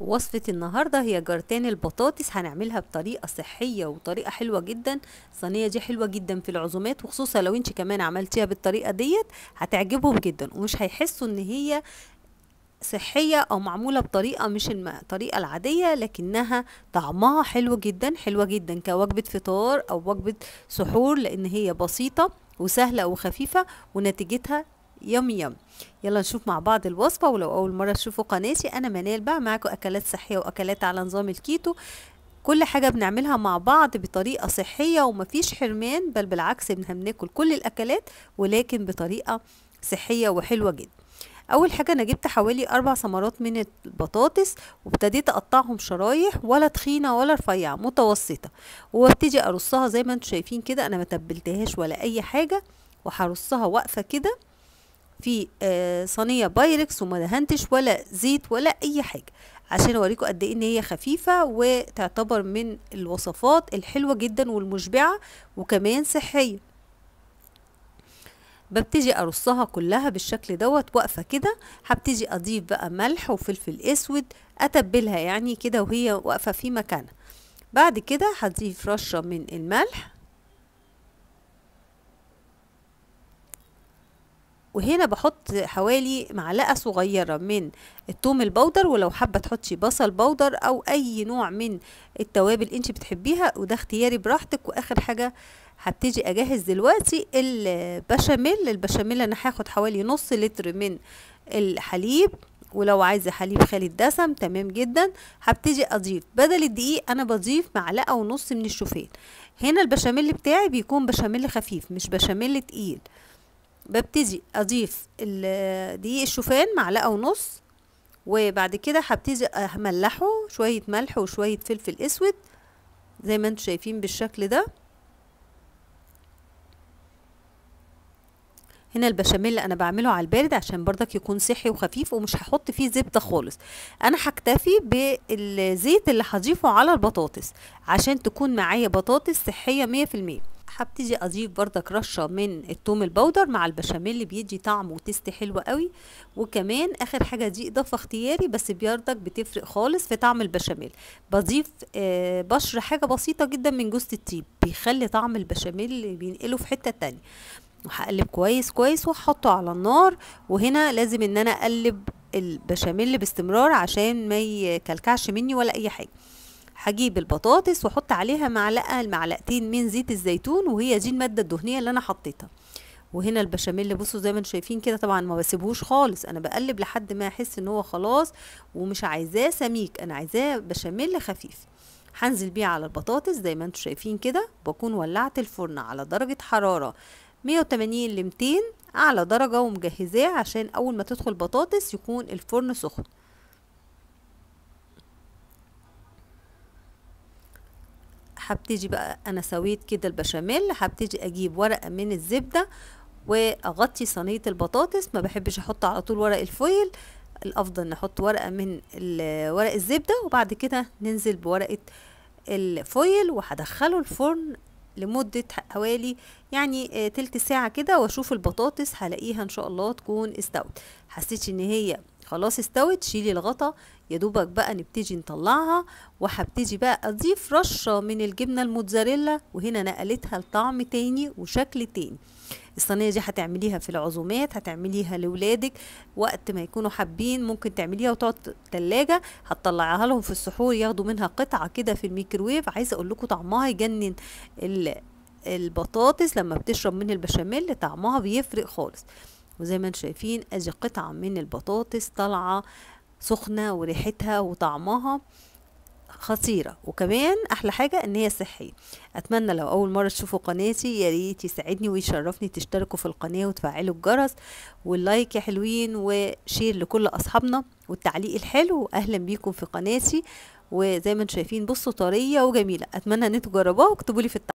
وصفة النهاردة هي جرتان البطاطس هنعملها بطريقة صحية وطريقة حلوة جدا الصينية دي حلوة جدا في العزومات وخصوصا لو انت كمان عملتيها بالطريقة ديت هتعجبهم جدا ومش هيحسوا ان هي صحية أو معمولة بطريقة مش الطريقة العادية لكنها طعمها حلو جدا حلوة جدا كوجبة فطار أو وجبة سحور لأن هي بسيطة وسهلة وخفيفة ونتيجتها يم يم يلا نشوف مع بعض الوصفة ولو أول مرة تشوفوا قناتي أنا منال بقى معاكم أكلات صحية وأكلات على نظام الكيتو كل حاجة بنعملها مع بعض بطريقة صحية ومفيش حرمان بل بالعكس بناكل كل الأكلات ولكن بطريقة صحية وحلوة جدا اول حاجه انا جبت حوالي اربع ثمرات من البطاطس وابتديت اقطعهم شرايح ولا تخينه ولا رفيعه متوسطه وابتدي ارصها زي ما انتم شايفين كده انا ما ولا اي حاجه وهرصها واقفه كده في آه، صينيه بايركس وما دهنتش ولا زيت ولا اي حاجه عشان اوريكم قد ايه ان هي خفيفه وتعتبر من الوصفات الحلوه جدا والمشبعه وكمان صحيه ببتدي ارصها كلها بالشكل دوت واقفه كده هبتدي اضيف بقى ملح وفلفل اسود اتبلها يعني كده وهي واقفه في مكانها بعد كده هضيف رشه من الملح وهنا بحط حوالي معلقة صغيرة من التوم البودر ولو حابة تحطي بصل بودر أو أي نوع من التوابل انت بتحبيها وده اختياري براحتك وآخر حاجة هبتدي اجهز دلوقتي البشاميل البشاميل انا هاخد حوالي نص لتر من الحليب ولو عايزه حليب خالي الدسم تمام جدا هبتدي اضيف بدل الدقيق انا بضيف معلقه ونص من الشوفان هنا البشاميل بتاعي بيكون بشاميل خفيف مش بشاميل تقيل ببتدي اضيف دقيق الشوفان معلقه ونص وبعد كده هبتدي املحه شويه ملح وشويه فلفل اسود زي ما انتم شايفين بالشكل ده هنا البشاميل اللي انا بعمله على البارد عشان برضك يكون صحي وخفيف ومش هحط فيه زبده خالص انا هكتفي بالزيت اللي هضيفه على البطاطس عشان تكون معايا بطاطس صحيه مية في المية هبتدي اضيف بردك رشه من التوم البودر مع البشاميل اللي بيدي طعم وتست حلو قوي وكمان اخر حاجه دي اضافه اختياري بس بيردك بتفرق خالص في طعم البشاميل بضيف آه بشر حاجه بسيطه جدا من جوز التيب بيخلي طعم البشاميل بينقله في حته تانية وهقلب كويس كويس وهحطه على النار وهنا لازم ان انا اقلب البشاميل باستمرار عشان ما يكلكعش مني ولا اي حاجه هجيب البطاطس واحط عليها معلقه لمعلقتين من زيت الزيتون وهي دي الماده الدهنيه اللي انا حطيتها وهنا البشاميل بصوا زي ما انتم شايفين كده طبعا ما بسيبهوش خالص انا بقلب لحد ما احس ان هو خلاص ومش عايزاه سميك انا عايزاه بشاميل خفيف هنزل بيه على البطاطس زي ما انتم شايفين كده بكون ولعت الفرن على درجه حراره 180 ل 200 اعلى درجه ومجهزاه عشان اول ما تدخل بطاطس يكون الفرن سخن هبتدي بقى انا سويت كده البشاميل هبتدي اجيب ورقه من الزبده واغطي صينيه البطاطس ما بحبش احط على طول ورق الفويل الافضل نحط ورقه من ورق الزبده وبعد كده ننزل بورقه الفويل وهدخله الفرن لمدة حوالي يعني آه، تلت ساعة كده واشوف البطاطس هلاقيها ان شاء الله تكون استوت حسيت ان هي خلاص استوت شيلي الغطا يا دوبك بقى نبتدي نطلعها وهبتدي بقى اضيف رشه من الجبنه الموتزاريلا وهنا نقلتها لطعم تاني وشكل تاني الصينيه دي هتعمليها في العزومات هتعمليها لاولادك وقت ما يكونوا حابين ممكن تعمليها وتقعد التلاجة هتطلعيها لهم في السحور ياخدوا منها قطعه كده في الميكروويف عايزه اقول لكم طعمها يجنن البطاطس لما بتشرب منه البشاميل طعمها بيفرق خالص وزي ما انتم شايفين ادي قطعه من البطاطس طالعه سخنه وريحتها وطعمها خطيرة وكمان أحلى حاجة إن هي صحية أتمنى لو أول مرة تشوفوا قناتي يا ريت يساعدني ويشرفني تشتركوا في القناة وتفعلوا الجرس واللايك يا حلوين وشير لكل أصحابنا والتعليق الحلو أهلا بيكم في قناتي وزي ما انتم شايفين بصوا طرية وجميلة أتمنى إن انتوا تجربوها واكتبوا لي في التعليق